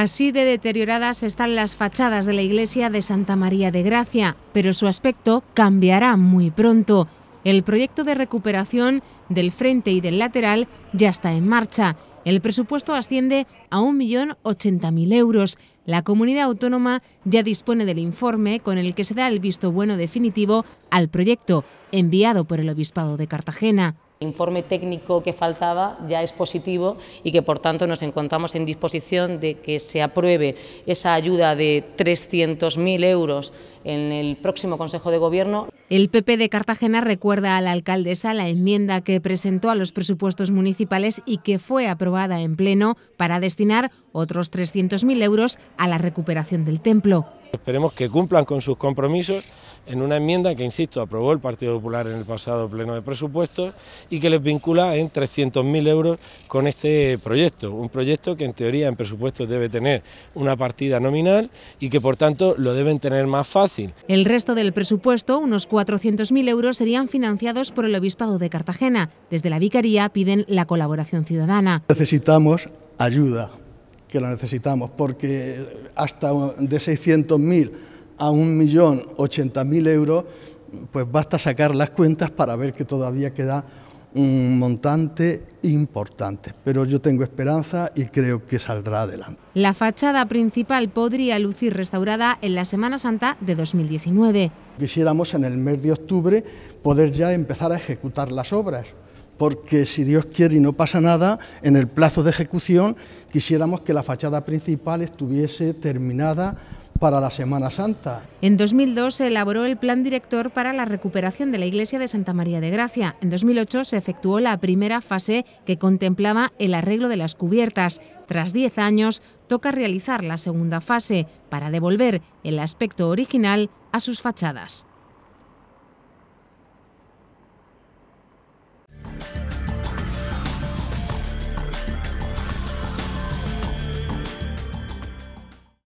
Así de deterioradas están las fachadas de la iglesia de Santa María de Gracia, pero su aspecto cambiará muy pronto. El proyecto de recuperación del frente y del lateral ya está en marcha. El presupuesto asciende a 1.080.000 euros. La comunidad autónoma ya dispone del informe con el que se da el visto bueno definitivo al proyecto enviado por el Obispado de Cartagena informe técnico que faltaba ya es positivo y que por tanto nos encontramos en disposición de que se apruebe esa ayuda de 300.000 euros en el próximo Consejo de Gobierno. El PP de Cartagena recuerda a la alcaldesa la enmienda que presentó a los presupuestos municipales y que fue aprobada en pleno para destinar otros 300.000 euros a la recuperación del templo. Esperemos que cumplan con sus compromisos en una enmienda que, insisto, aprobó el Partido Popular en el pasado pleno de presupuestos y que les vincula en 300.000 euros con este proyecto. Un proyecto que en teoría en presupuestos debe tener una partida nominal y que por tanto lo deben tener más fácil. El resto del presupuesto, unos 400.000 euros, serían financiados por el Obispado de Cartagena. Desde la Vicaría piden la colaboración ciudadana. Necesitamos ayuda que la necesitamos, porque hasta de 600.000 a 1.080.000 euros, pues basta sacar las cuentas para ver que todavía queda un montante importante, pero yo tengo esperanza y creo que saldrá adelante. La fachada principal podría lucir restaurada en la Semana Santa de 2019. Quisiéramos en el mes de octubre poder ya empezar a ejecutar las obras porque si Dios quiere y no pasa nada, en el plazo de ejecución quisiéramos que la fachada principal estuviese terminada para la Semana Santa. En 2002 se elaboró el Plan Director para la recuperación de la iglesia de Santa María de Gracia. En 2008 se efectuó la primera fase que contemplaba el arreglo de las cubiertas. Tras 10 años, toca realizar la segunda fase para devolver el aspecto original a sus fachadas.